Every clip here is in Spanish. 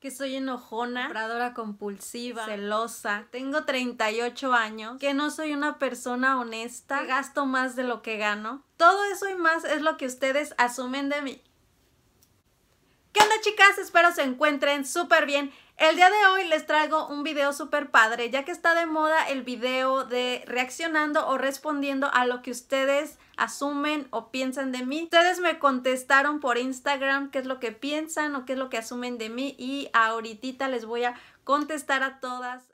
que soy enojona, compradora compulsiva, celosa, tengo 38 años, que no soy una persona honesta, que gasto más de lo que gano. Todo eso y más es lo que ustedes asumen de mí. ¿Qué onda chicas? Espero se encuentren súper bien. El día de hoy les traigo un video súper padre, ya que está de moda el video de reaccionando o respondiendo a lo que ustedes asumen o piensan de mí. Ustedes me contestaron por Instagram qué es lo que piensan o qué es lo que asumen de mí y ahorita les voy a contestar a todas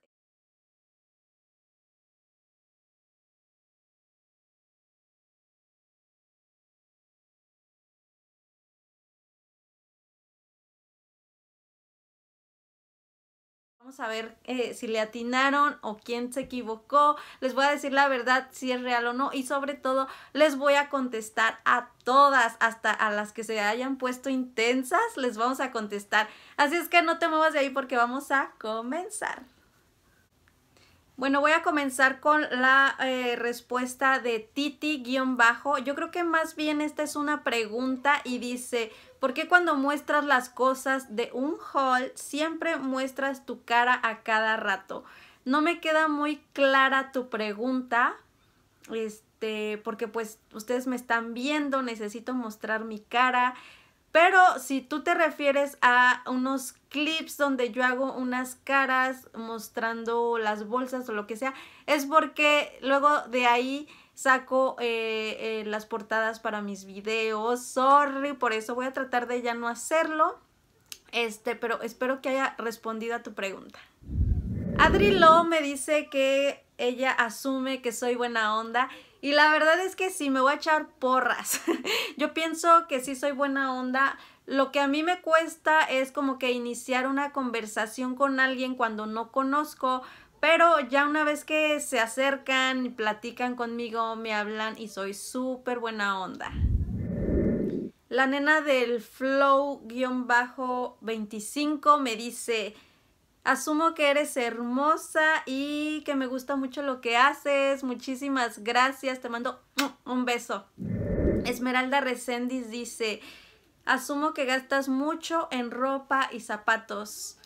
Vamos a ver eh, si le atinaron o quién se equivocó. Les voy a decir la verdad si es real o no. Y sobre todo, les voy a contestar a todas, hasta a las que se hayan puesto intensas, les vamos a contestar. Así es que no te muevas de ahí porque vamos a comenzar. Bueno, voy a comenzar con la eh, respuesta de Titi-bajo. Yo creo que más bien esta es una pregunta y dice, ¿Por qué cuando muestras las cosas de un haul siempre muestras tu cara a cada rato? No me queda muy clara tu pregunta, este, porque pues ustedes me están viendo, necesito mostrar mi cara. Pero si tú te refieres a unos clips donde yo hago unas caras mostrando las bolsas o lo que sea, es porque luego de ahí saco eh, eh, las portadas para mis videos. Sorry, por eso voy a tratar de ya no hacerlo. Este, pero espero que haya respondido a tu pregunta. Adri Lo me dice que ella asume que soy buena onda. Y la verdad es que sí, me voy a echar porras. Yo pienso que sí soy buena onda. Lo que a mí me cuesta es como que iniciar una conversación con alguien cuando no conozco, pero ya una vez que se acercan, y platican conmigo, me hablan y soy súper buena onda. La nena del flow-25 me dice, asumo que eres hermosa y que me gusta mucho lo que haces. Muchísimas gracias, te mando un beso. Esmeralda Recendis dice, asumo que gastas mucho en ropa y zapatos.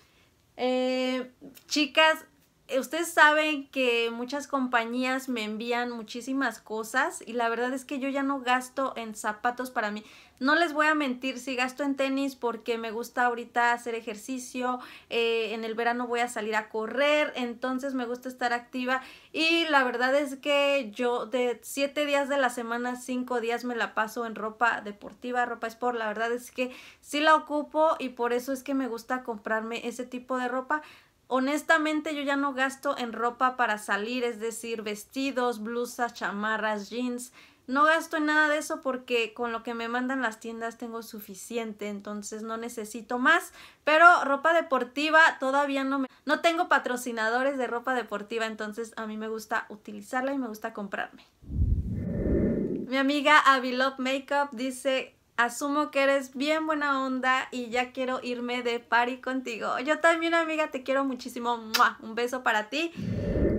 Eh, chicas, eh, ustedes saben que muchas compañías me envían muchísimas cosas y la verdad es que yo ya no gasto en zapatos para mí. No les voy a mentir, sí gasto en tenis porque me gusta ahorita hacer ejercicio, eh, en el verano voy a salir a correr, entonces me gusta estar activa y la verdad es que yo de 7 días de la semana, 5 días me la paso en ropa deportiva, ropa sport, la verdad es que sí la ocupo y por eso es que me gusta comprarme ese tipo de ropa honestamente yo ya no gasto en ropa para salir, es decir, vestidos, blusas, chamarras, jeans. No gasto en nada de eso porque con lo que me mandan las tiendas tengo suficiente, entonces no necesito más. Pero ropa deportiva todavía no me... No tengo patrocinadores de ropa deportiva, entonces a mí me gusta utilizarla y me gusta comprarme. Mi amiga Avilop Makeup dice, Asumo que eres bien buena onda y ya quiero irme de party contigo. Yo también, amiga, te quiero muchísimo. Un beso para ti.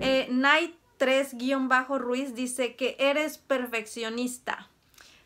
Eh, Night 3-Ruiz dice que eres perfeccionista.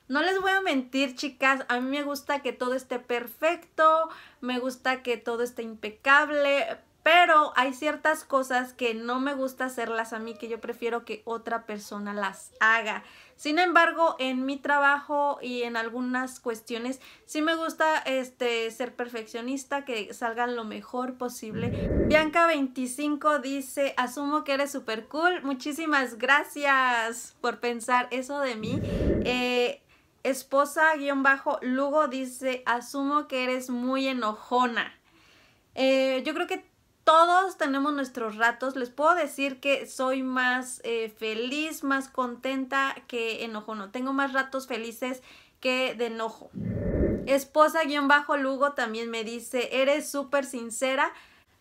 No les voy a mentir, chicas, a mí me gusta que todo esté perfecto, me gusta que todo esté impecable, pero hay ciertas cosas que no me gusta hacerlas a mí, que yo prefiero que otra persona las haga. Sin embargo, en mi trabajo y en algunas cuestiones sí me gusta este ser perfeccionista, que salgan lo mejor posible. Bianca 25 dice, "Asumo que eres super cool. Muchísimas gracias por pensar eso de mí." Eh, esposa Lugo dice, "Asumo que eres muy enojona." Eh, yo creo que todos tenemos nuestros ratos. Les puedo decir que soy más eh, feliz, más contenta que enojo. No, Tengo más ratos felices que de enojo. Esposa-lugo también me dice, eres súper sincera.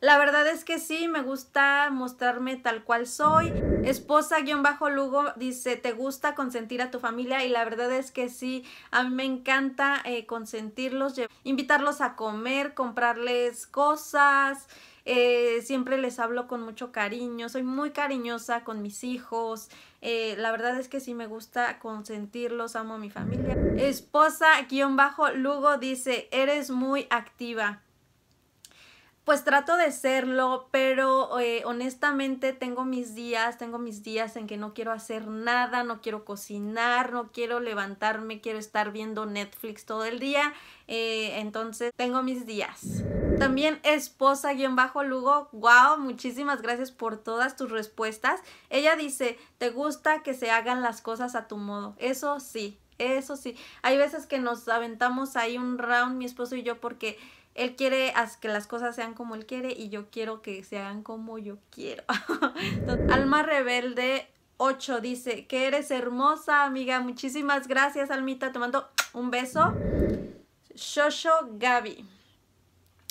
La verdad es que sí, me gusta mostrarme tal cual soy. Esposa-lugo dice, ¿te gusta consentir a tu familia? Y la verdad es que sí, a mí me encanta eh, consentirlos, invitarlos a comer, comprarles cosas, eh, siempre les hablo con mucho cariño, soy muy cariñosa con mis hijos. Eh, la verdad es que sí me gusta consentirlos, amo a mi familia. Esposa-lugo bajo dice, eres muy activa. Pues trato de serlo, pero eh, honestamente tengo mis días, tengo mis días en que no quiero hacer nada, no quiero cocinar, no quiero levantarme, quiero estar viendo Netflix todo el día. entonces tengo mis días. También esposa guión bajo Lugo, wow, muchísimas gracias por todas tus respuestas. Ella dice, te gusta que se hagan las cosas a tu modo. Eso sí, eso sí. Hay veces que nos aventamos ahí un round, mi esposo y yo, porque él quiere que las cosas sean como él quiere y yo quiero que se hagan como yo quiero. alma rebelde 8 dice que eres hermosa, amiga. Muchísimas gracias, Almita. Te mando un beso. Shosho Gaby.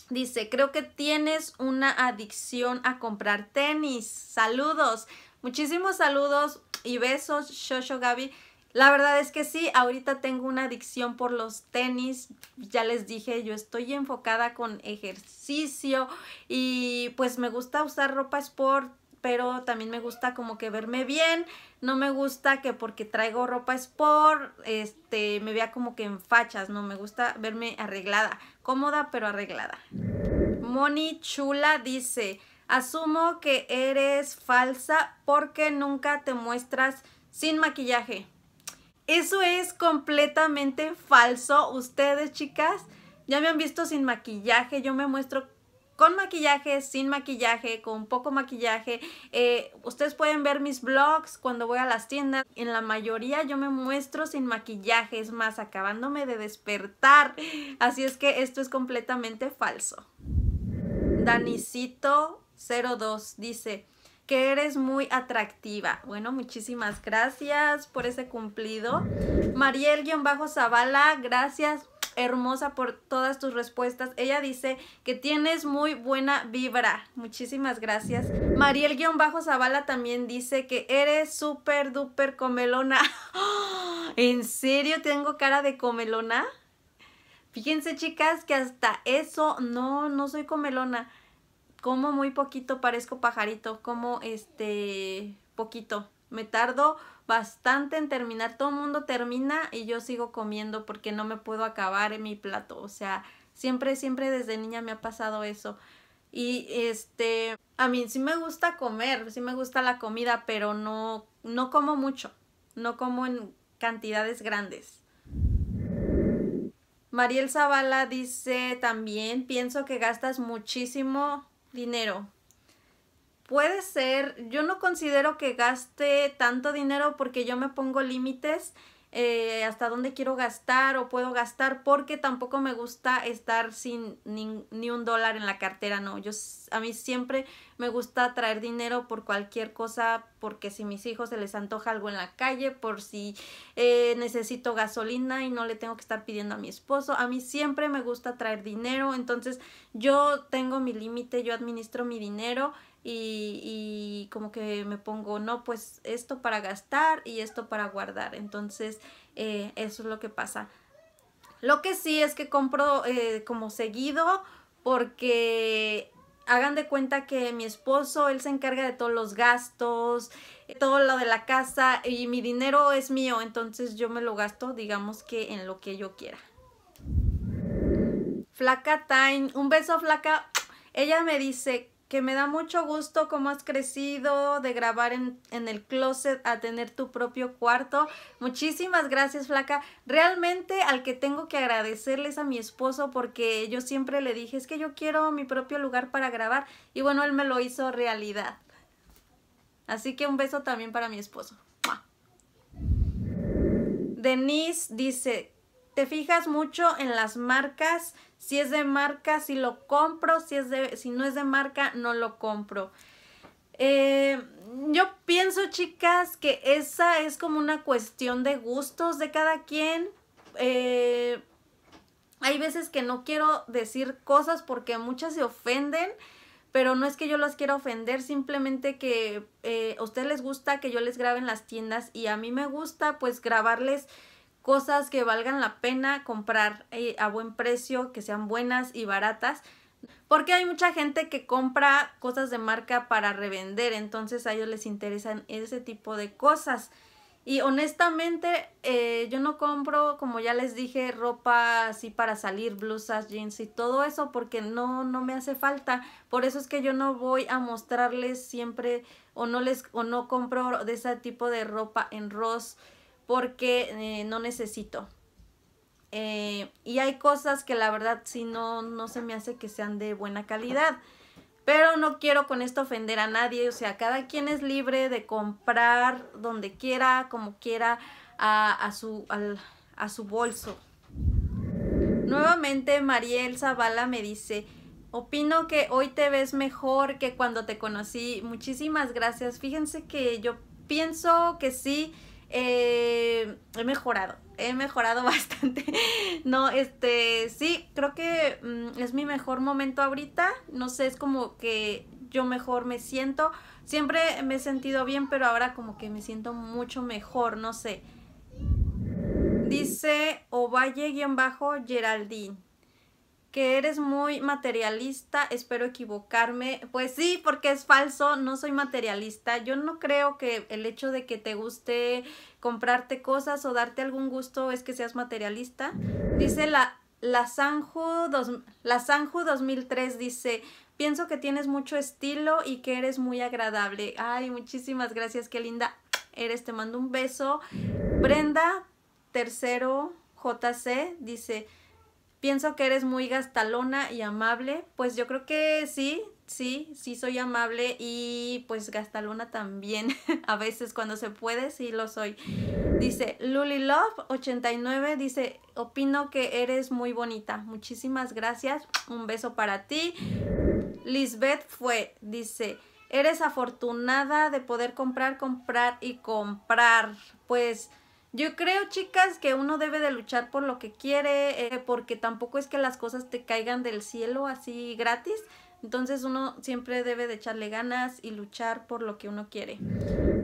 Dice, creo que tienes una adicción a comprar tenis. Saludos. Muchísimos saludos y besos, Shosho Gaby. La verdad es que sí, ahorita tengo una adicción por los tenis, ya les dije, yo estoy enfocada con ejercicio y pues me gusta usar ropa sport, pero también me gusta como que verme bien, no me gusta que porque traigo ropa sport, este, me vea como que en fachas, no, me gusta verme arreglada, cómoda pero arreglada. Moni Chula dice, asumo que eres falsa porque nunca te muestras sin maquillaje. Eso es completamente falso. Ustedes, chicas, ya me han visto sin maquillaje. Yo me muestro con maquillaje, sin maquillaje, con poco maquillaje. Eh, ustedes pueden ver mis blogs cuando voy a las tiendas. En la mayoría yo me muestro sin maquillaje, es más, acabándome de despertar. Así es que esto es completamente falso. Danicito02 dice que eres muy atractiva. Bueno, muchísimas gracias por ese cumplido. mariel zabala gracias hermosa por todas tus respuestas. Ella dice que tienes muy buena vibra. Muchísimas gracias. Mariel-Zavala también dice que eres súper duper comelona. ¿En serio tengo cara de comelona? Fíjense chicas que hasta eso no, no soy comelona. Como muy poquito, parezco pajarito, como este poquito. Me tardo bastante en terminar. Todo el mundo termina y yo sigo comiendo porque no me puedo acabar en mi plato. O sea, siempre, siempre desde niña me ha pasado eso. Y este, a mí sí me gusta comer, sí me gusta la comida, pero no, no como mucho. No como en cantidades grandes. Mariel Zavala dice también, pienso que gastas muchísimo dinero. Puede ser, yo no considero que gaste tanto dinero porque yo me pongo límites eh, hasta dónde quiero gastar o puedo gastar porque tampoco me gusta estar sin ni, un dólar en la cartera, no, yo a mí siempre me gusta traer dinero por cualquier cosa, porque si mis hijos se les antoja algo en la calle, por si eh, necesito gasolina y no le tengo que estar pidiendo a mi esposo, a mí siempre me gusta traer dinero, entonces yo tengo mi límite, yo administro mi dinero y, y, como que me pongo, no, pues esto para gastar y esto para guardar. Entonces, eh, eso es lo que pasa. Lo que sí es que compro eh, como seguido porque hagan de cuenta que mi esposo, él se encarga de todos los gastos, eh, todo lo de la casa y mi dinero es mío, entonces yo me lo gasto, digamos que en lo que yo quiera. Flaca Time, un beso flaca. Ella me dice, que me da mucho gusto cómo has crecido de grabar en, el closet a tener tu propio cuarto. Muchísimas gracias, Flaca. Realmente al que tengo que agradecerles a mi esposo porque yo siempre le dije, es que yo quiero mi propio lugar para grabar y bueno, él me lo hizo realidad. Así que un beso también para mi esposo. Denise dice, te fijas mucho en las marcas, si es de marca, si lo compro, si, es de, si no es de marca, no lo compro. Eh, yo pienso, chicas, que esa es como una cuestión de gustos de cada quien. Eh, hay veces que no quiero decir cosas porque muchas se ofenden, pero no es que yo las quiera ofender, simplemente que eh, a ustedes les gusta que yo les grabe en las tiendas y a mí me gusta pues grabarles cosas que valgan la pena comprar eh, a buen precio, que sean buenas y baratas. Porque hay mucha gente que compra cosas de marca para revender, entonces a ellos les interesan ese tipo de cosas. Y honestamente, eh, yo no compro, como ya les dije, ropa así para salir, blusas, jeans y todo eso, porque no, no me hace falta. Por eso es que yo no voy a mostrarles siempre o no les o no compro de ese tipo de ropa en Ross porque eh, no necesito. Eh, y hay cosas que la verdad sí no, no se me hace que sean de buena calidad. Pero no quiero con esto ofender a nadie. O sea, cada quien es libre de comprar donde quiera, como quiera, a, su, a su bolso. Nuevamente Mariel Zavala me dice, opino que hoy te ves mejor que cuando te conocí. Muchísimas gracias. Fíjense que yo pienso que sí eh, he mejorado, he mejorado bastante. No, este, sí, creo que mm, es mi mejor momento ahorita. No sé, es como que yo mejor me siento. Siempre me he sentido bien, pero ahora como que me siento mucho mejor, no sé. Dice Ovalle-Geraldine que eres muy materialista, espero equivocarme. Pues sí, porque es falso, no soy materialista. Yo no creo que el hecho de que te guste comprarte cosas o darte algún gusto es que seas materialista. Dice la, la, la Sanju 2003, dice, pienso que tienes mucho estilo y que eres muy agradable. Ay, muchísimas gracias, qué linda eres, te mando un beso. Brenda, tercero, JC, dice, Pienso que eres muy gastalona y amable. Pues yo creo que sí, sí, sí soy amable y pues gastalona también. a veces cuando se puede, sí lo soy. Dice Lulilove89, dice, opino que eres muy bonita. Muchísimas gracias. Un beso para ti. Lisbeth fue, dice, eres afortunada de poder comprar, comprar y comprar. Pues yo creo, chicas, que uno debe de luchar por lo que quiere, eh, porque tampoco es que las cosas te caigan del cielo así gratis. Entonces uno siempre debe de echarle ganas y luchar por lo que uno quiere.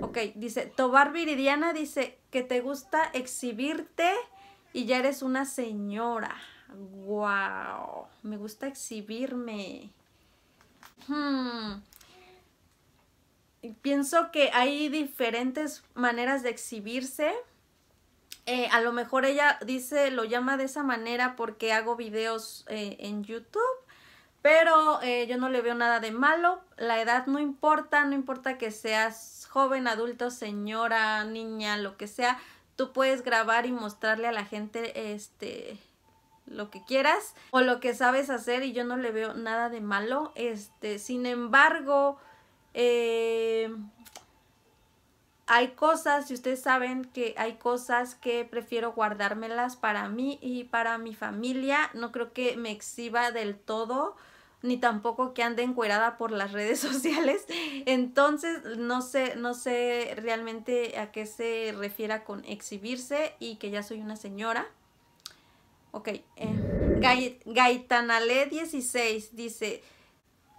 Ok, dice, Tobar Viridiana dice que te gusta exhibirte y ya eres una señora. Wow, me gusta exhibirme. Hmm. Pienso que hay diferentes maneras de exhibirse. Eh, a lo mejor ella dice, lo llama de esa manera porque hago videos eh, en YouTube, pero eh, yo no le veo nada de malo. La edad no importa, no importa que seas joven, adulto, señora, niña, lo que sea. Tú puedes grabar y mostrarle a la gente este lo que quieras o lo que sabes hacer y yo no le veo nada de malo. Este, sin embargo, hay cosas, si ustedes saben que hay cosas que prefiero guardármelas para mí y para mi familia, no creo que me exhiba del todo ni tampoco que ande encuerada por las redes sociales. Entonces, no sé, no sé realmente a qué se refiera con exhibirse y que ya soy una señora. Ok, eh, Gaitanale 16 dice,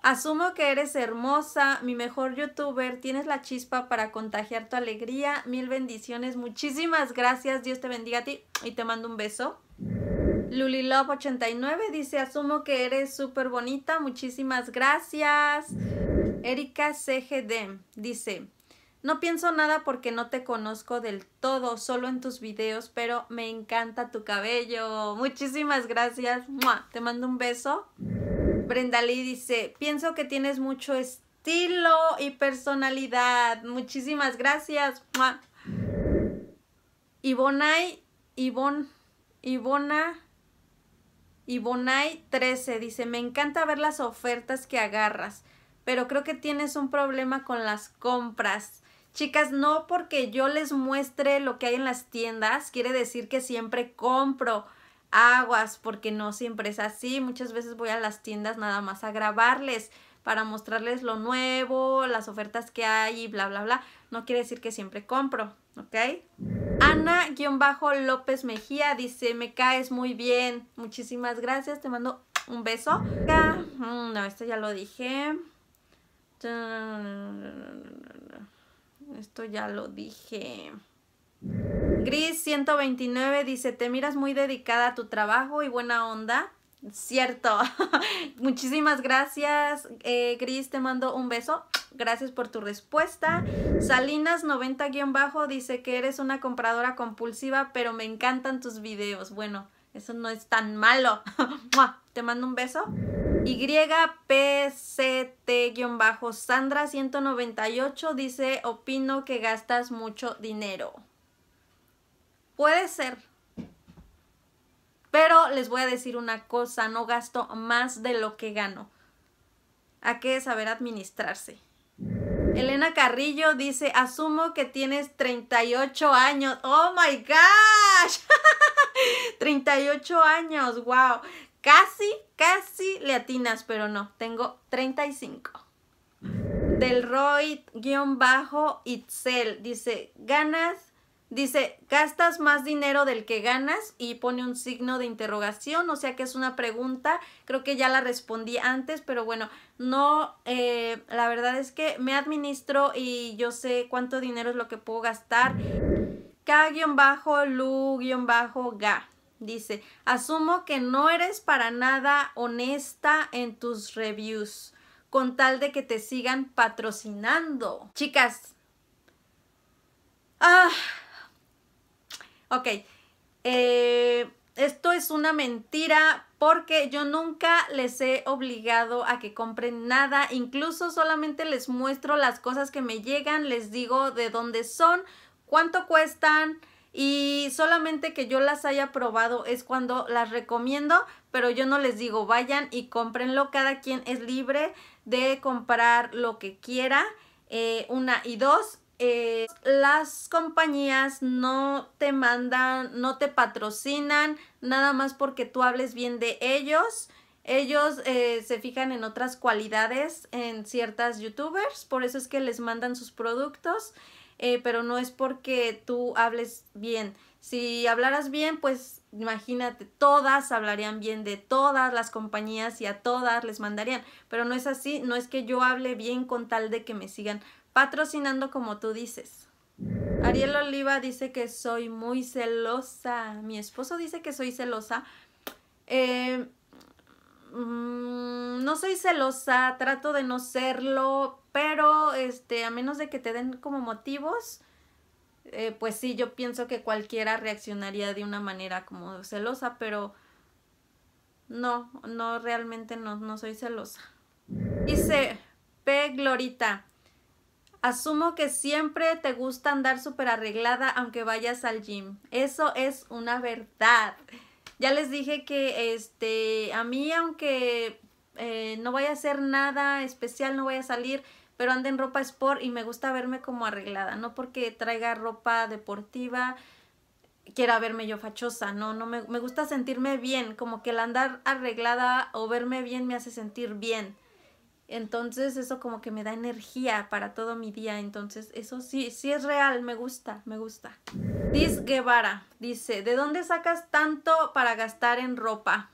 Asumo que eres hermosa, mi mejor youtuber, tienes la chispa para contagiar tu alegría. Mil bendiciones, muchísimas gracias, Dios te bendiga a ti y te mando un beso. lulilove 89 dice, asumo que eres súper bonita, muchísimas gracias. Erika CGD dice, no pienso nada porque no te conozco del todo, solo en tus videos, pero me encanta tu cabello. Muchísimas gracias, te mando un beso. Brenda Lee dice, pienso que tienes mucho estilo y personalidad. Muchísimas gracias. ¡Mua! Ibonay, Ibon, Ibona, 13 dice, me encanta ver las ofertas que agarras, pero creo que tienes un problema con las compras. Chicas, no porque yo les muestre lo que hay en las tiendas, quiere decir que siempre compro aguas, porque no siempre es así. Muchas veces voy a las tiendas nada más a grabarles para mostrarles lo nuevo, las ofertas que hay y bla, bla, bla. No quiere decir que siempre compro, ¿ok? Ana-López Mejía dice, me caes muy bien. Muchísimas gracias, te mando un beso. Mm, no, esto ya lo dije. Esto ya lo dije. Gris 129 dice, te miras muy dedicada a tu trabajo y buena onda. Cierto. Muchísimas gracias, eh, Gris. Te mando un beso. Gracias por tu respuesta. Salinas 90-bajo dice que eres una compradora compulsiva, pero me encantan tus videos. Bueno, eso no es tan malo. Te mando un beso. YPCT-Sandra198 dice, opino que gastas mucho dinero. Puede ser. Pero les voy a decir una cosa, no gasto más de lo que gano. A que saber administrarse. Elena Carrillo dice, asumo que tienes 38 años. Oh my gosh. 38 años, wow. Casi, casi le atinas, pero no, tengo 35. Del Roy-Itzel dice, ganas Dice, gastas más dinero del que ganas y pone un signo de interrogación, o sea que es una pregunta, creo que ya la respondí antes, pero bueno, no, eh, la verdad es que me administro y yo sé cuánto dinero es lo que puedo gastar. K-lu-ga. Dice, asumo que no eres para nada honesta en tus reviews, con tal de que te sigan patrocinando. Chicas. Ah, Ok, eh, esto es una mentira porque yo nunca les he obligado a que compren nada, incluso solamente les muestro las cosas que me llegan, les digo de dónde son, cuánto cuestan y solamente que yo las haya probado es cuando las recomiendo, pero yo no les digo vayan y cómprenlo, cada quien es libre de comprar lo que quiera, eh, una y dos, eh, las compañías no te mandan, no te patrocinan, nada más porque tú hables bien de ellos. Ellos eh, se fijan en otras cualidades en ciertas youtubers, por eso es que les mandan sus productos, eh, pero no es porque tú hables bien. Si hablaras bien, pues imagínate, todas hablarían bien de todas las compañías y a todas les mandarían, pero no es así, no es que yo hable bien con tal de que me sigan patrocinando como tú dices. Ariel Oliva dice que soy muy celosa. Mi esposo dice que soy celosa. Eh, mm, no soy celosa, trato de no serlo, pero este, a menos de que te den como motivos, eh, pues sí, yo pienso que cualquiera reaccionaría de una manera como celosa, pero no, no, realmente no, no soy celosa. Dice P. Glorita, Asumo que siempre te gusta andar súper arreglada aunque vayas al gym. Eso es una verdad. Ya les dije que este, a mí aunque eh, no vaya a hacer nada especial, no voy a salir, pero ando en ropa sport y me gusta verme como arreglada, no porque traiga ropa deportiva, quiera verme yo fachosa, no, no me, me gusta sentirme bien, como que el andar arreglada o verme bien me hace sentir bien. Entonces eso como que me da energía para todo mi día. Entonces eso sí, sí es real, me gusta, me gusta. Diz Guevara dice, ¿de dónde sacas tanto para gastar en ropa?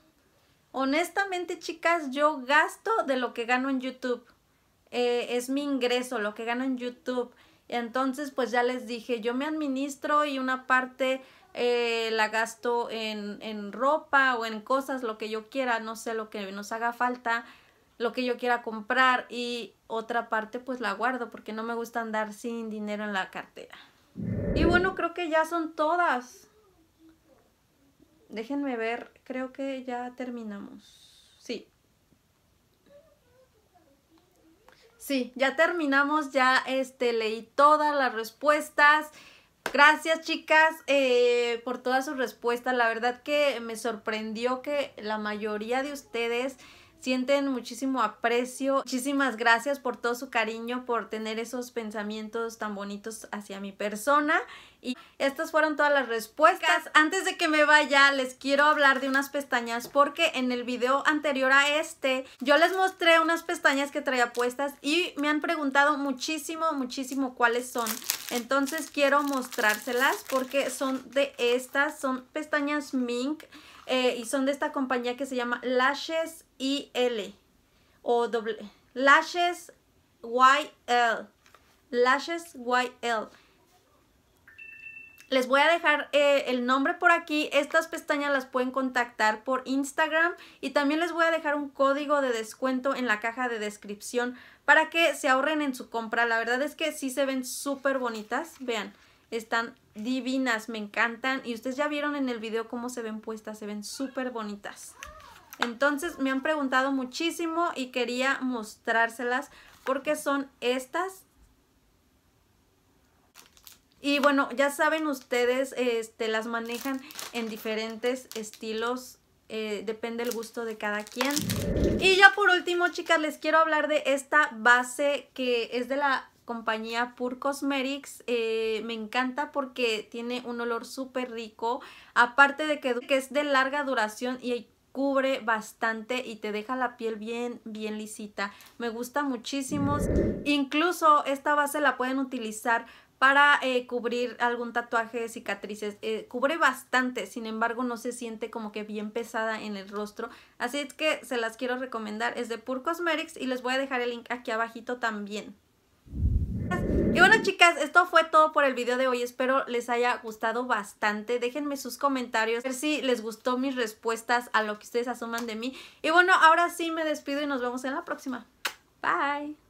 Honestamente, chicas, yo gasto de lo que gano en YouTube. Eh, es mi ingreso, lo que gano en YouTube. Entonces, pues ya les dije, yo me administro y una parte eh, la gasto en, en ropa o en cosas, lo que yo quiera, no sé, lo que nos haga falta lo que yo quiera comprar y otra parte pues la guardo porque no me gusta andar sin dinero en la cartera. Y bueno, creo que ya son todas. Déjenme ver, creo que ya terminamos. Sí. Sí, ya terminamos, ya este, leí todas las respuestas. Gracias chicas eh, por todas sus respuestas. La verdad que me sorprendió que la mayoría de ustedes sienten muchísimo aprecio. Muchísimas gracias por todo su cariño, por tener esos pensamientos tan bonitos hacia mi persona. Y estas fueron todas las respuestas. Antes de que me vaya, les quiero hablar de unas pestañas porque en el video anterior a este, yo les mostré unas pestañas que traía puestas y me han preguntado muchísimo, muchísimo cuáles son. Entonces quiero mostrárselas porque son de estas, son pestañas Mink. Eh, y son de esta compañía que se llama Lashes y-L. O doble, lashes YL. Lashes YL. Les voy a dejar eh, el nombre por aquí. Estas pestañas las pueden contactar por Instagram y también les voy a dejar un código de descuento en la caja de descripción para que se ahorren en su compra. La verdad es que sí se ven súper bonitas. Vean, están divinas, me encantan. Y ustedes ya vieron en el video cómo se ven puestas, se ven súper bonitas. Entonces me han preguntado muchísimo y quería mostrárselas porque son estas. Y bueno, ya saben ustedes, este, las manejan en diferentes estilos eh, depende el gusto de cada quien. Y ya por último, chicas, les quiero hablar de esta base que es de la compañía Pur Cosmetics. Eh, me encanta porque tiene un olor súper rico, aparte de que, que es de larga duración y cubre bastante y te deja la piel bien, bien lisita. Me gusta muchísimo. Incluso esta base la pueden utilizar para eh, cubrir algún tatuaje, cicatrices. Eh, cubre bastante, sin embargo no se siente como que bien pesada en el rostro. Así es que se las quiero recomendar. Es de Pur Cosmetics y les voy a dejar el link aquí abajito también bueno, chicas, esto fue todo por el video de hoy. Espero les haya gustado bastante. Déjenme sus comentarios, a ver si les gustó mis respuestas a lo que ustedes asuman de mí. Y bueno, ahora sí me despido y nos vemos en la próxima. Bye.